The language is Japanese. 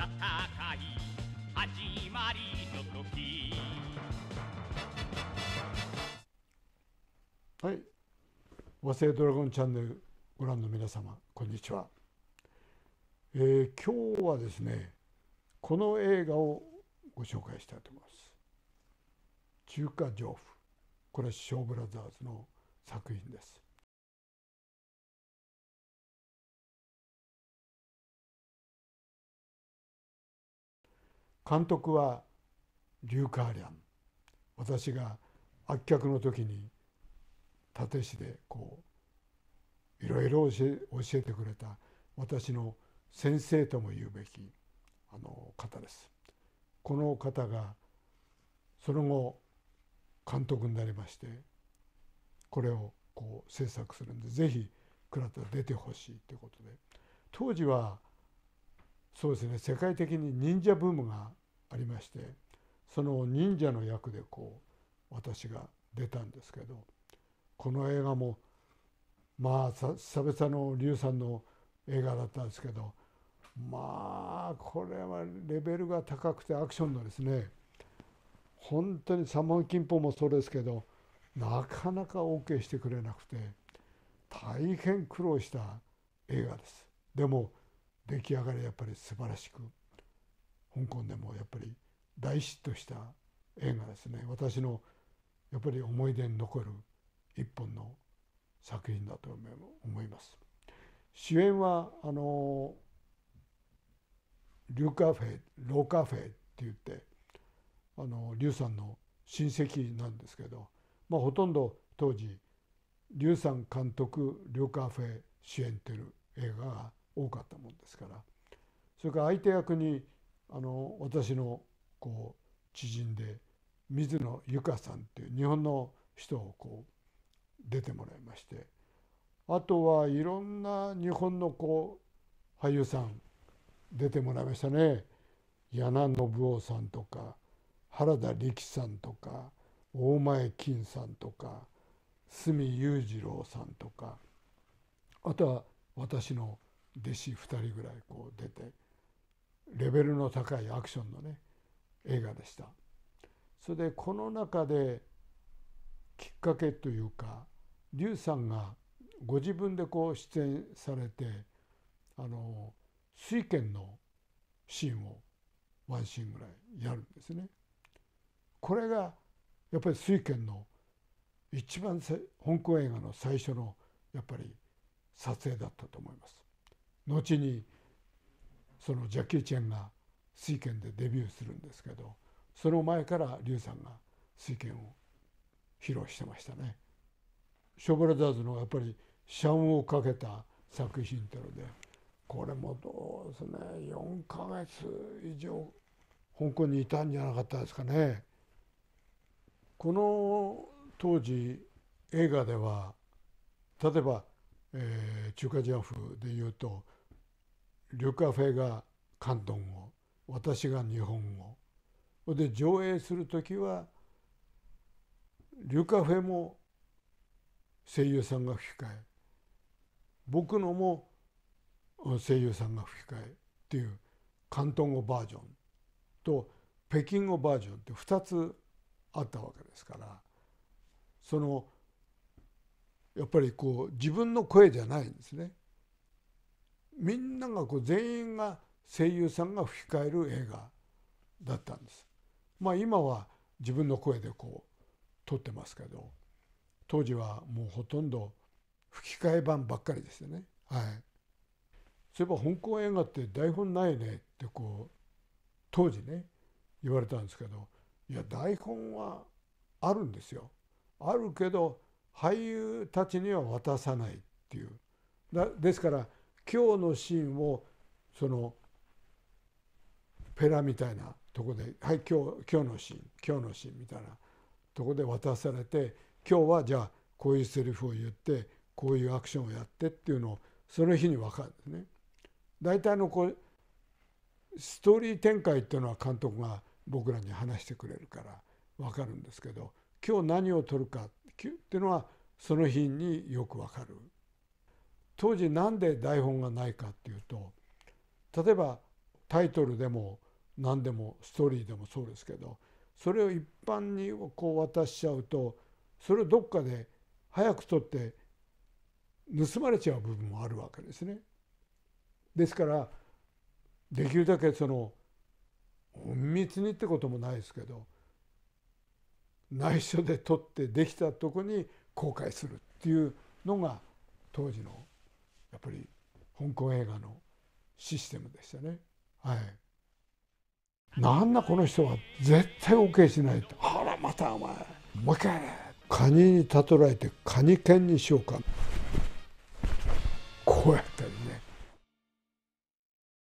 戦い始まりの時はい和製ドラゴンチャンネルご覧の皆様こんにちは、えー、今日はですねこの映画をご紹介したいと思います中華情婦これはショーブラザーズの作品です監督はリュー・カーリャン私が悪脚の時に立石でこういろいろ教えてくれた私の先生とも言うべきあの方です。この方がその後監督になりましてこれをこう制作するんでぜひ倉田出てほしいということで当時はそうですね世界的に忍者ブームがありましてその忍者の役でこう私が出たんですけどこの映画もまあ久々の龍さんの映画だったんですけどまあこれはレベルが高くてアクションのですね本当にサモンキンポもそうですけどなかなか OK してくれなくて大変苦労した映画です。でも出来上がりやっぱり素晴らしく香港でもやっぱり大ヒットした映画ですね私のやっぱり思い出に残る一本の作品だと思います。主演はあのリュカフェローカフェって言ってあのリュウさんの親戚なんですけど、まあ、ほとんど当時リュウさん監督リュカフェ主演っていう映画が多かったもんですからそれから相手役にあの私のこう知人で水野由香さんっていう日本の人をこう出てもらいましてあとはいろんな日本のこう俳優さん出てもらいましたね柳信夫さんとか原田力さんとか大前金さんとか角裕次郎さんとかあとは私の弟子2人ぐらいこう出て。レベルの高いアクションのね映画でした。それでこの中できっかけというか劉さんがご自分でこう出演されてあの水拳のシーンをワンシーンぐらいやるんですね。これがやっぱり水拳の一番香港映画の最初のやっぱり撮影だったと思います。後にそのジャッキー・チェンが水拳でデビューするんですけどその前から劉さんが水拳を披露してましたね。ショーブラザーズのやっぱりシャンをかけた作品ていうのでこれもどうですね4ヶ月以上香港にいたんじゃなかったですかね。この当時映画では例えば、えー、中華ジャンフでいうとルカフェが関東語私が日本語で上映する時はルカフェも声優さんが吹き替え僕のも声優さんが吹き替えっていう広東語バージョンと北京語バージョンって2つあったわけですからそのやっぱりこう自分の声じゃないんですねみんながこう全員が声優さんが吹き替える映画だったんです。まあ、今は自分の声でこう撮ってますけど当時はもうほとんど吹き替え版ばっかりですよね。はい、そういえば香港映画って台本ないねってこう当時ね言われたんですけどいや台本はあるんですよ。あるけど俳優たちには渡さないっていう。だですから今日のシーンをそのペラみたいなとこで「はい今日今日のシーン今日のシーン」みたいなとこで渡されて今日はじゃあこういうセリフを言ってこういうアクションをやってっていうのをその日に分かるんですね。大体のこうストーリー展開っていうのは監督が僕らに話してくれるから分かるんですけど今日何を撮るかっていうのはその日によく分かる当時なんで台本がないかっていうと例えばタイトルでも何でもストーリーでもそうですけどそれを一般にこう渡しちゃうとそれをどっかで早く取って盗まれちゃう部分もあるわけですね。ですからできるだけその隠密にってこともないですけど内緒で取ってできたとこに公開するっていうのが当時のやっぱり香港映画のシステムでしたね。はいなんだこの人は絶対 OK しないと「あらまたお前もう一回やれ!」カニに例えられてカニ犬にしようかこうやって